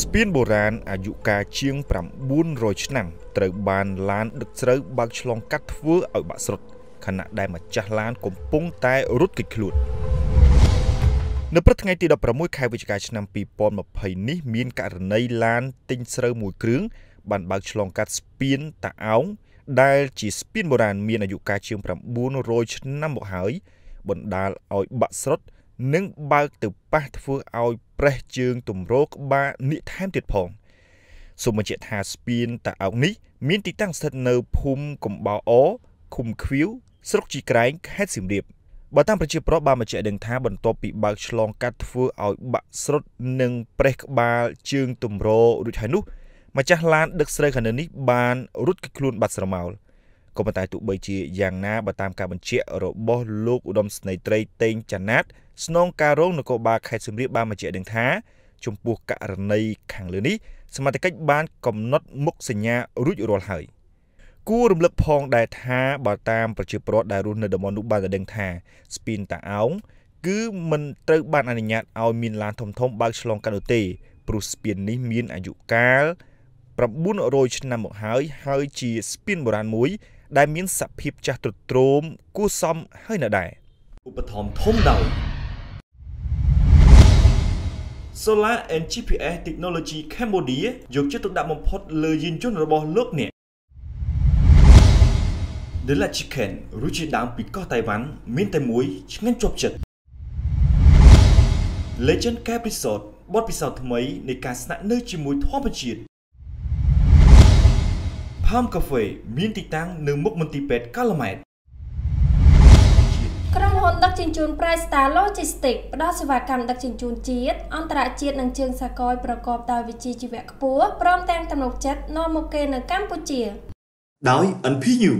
ស្ពានបុរាណអាយុកាលជាង900ឆ្នាំត្រូវបានឡានដឹកស្រូវបើកឆ្លងកាត់ធ្វើឲ្យបាក់ស្រុតខណៈដែលម្ចាស់ឡានកំពុងតែរត់គេចខ្លួននៅព្រឹកថ្ងៃទី16ខែវិច្ឆិកាឆ្នាំ2020នេះមានករណីឡានទិញស្រូវមួយគ្រឿង បានបើកឆ្លងកាត់ស្ពានតាអោងដែលជាស្ពានបុរាណមានអាយុកាលជាង900ឆ្នាំមកហើយបណ្ដាលឲ្យបាក់ស្រុតនិងបើកទៅប៉ះធ្វើឲ្យប្រេះជើងទម្រក្បាលនេះថែមទៀតផងសូមបញ្ជាក់ថាស្ពានតាអោកនេះមានទីតាំងស្ថិតនៅភូមិកំបោអឃុំខ្វៀវស្រុកជីក្រែងខេត្តសៀមរាបបើតាមប្រជាប្រដ្ឋបានបញ្ជាក់ដឹងថាបន្ទាប់ពីបើកឆ្លងកាត់ធ្វើឲ្យបាក់ស្រុតនិងប្រេះក្បាល ជើងទម្ររួចហើយនោះម្ចាស់ឡានដឹកស្រូវខាងនេះបានរត់គេខ្លួនបាត់ស្រមោល។ក៏ប៉ុន្តែទោះបីជាយ៉ាងណាបើតាមការបញ្ជារបស់ លោកឧត្តមស្នេត្រីតេងចាណាតស្នងការរងនគរបាលខេត្តសៀមរាបបានបញ្ជាក់ដឹងថាចំពោះករណីខាងលើនេះ សមាជិកបានកំណត់មុខសញ្ញារួចរាល់ហើយគួររំលឹកផងដែរថាបើតាមប្រជាពលរដ្ឋដែលរស់នៅតំបន់នោះបានដឹងថាស្ពានតាអោងគឺមិនត្រូវបានអនុញ្ញាតឲ្យមានឡាន ធំធំបើកឆ្លងកាត់នោះទេ ព្រោះស្ពាននេះមានអាយុកាល900ឆ្នាំមកហើយហើយជាស្ពានបុរាណមួយដែលមានសភាពចាស់ទ្រុឌទ្រោមគួសមហើយនៅដែរឧបត្ថម្ភធំដោយ Solar and GPS Technology Cambodia យកចិត្តទុកដាក់បំផុត លើយានយន្តរបស់លោកអ្នក The La Chicken រសជាតិដើមពីកោះតៃវ៉ាន់មានតែមួយ ឆ្ងាញ់ជាប់ចិត្ត Legend Cape Resort បទពិសោធន៍ថ្មីនៃការស្នាក់នៅជាមួយធម្មជាតិហាមកាហ្វេ មានទីតាំងនៅមុខមន្ទីរពេទ្យកាឡាម៉ែតក្រុមហ៊ុនដឹកជញ្ជូន Price Star Logistics ផ្ដល់សេវាកម្មដឹកជញ្ជូនជាតិអន្តរជាតិនិងជើងសាកលប្រកបដោយវិជ្ជាជីវៈខ្ពស់ព្រមទាំងទំនុកចិត្តនាំមុខគេនៅកម្ពុជា ដោយ NPU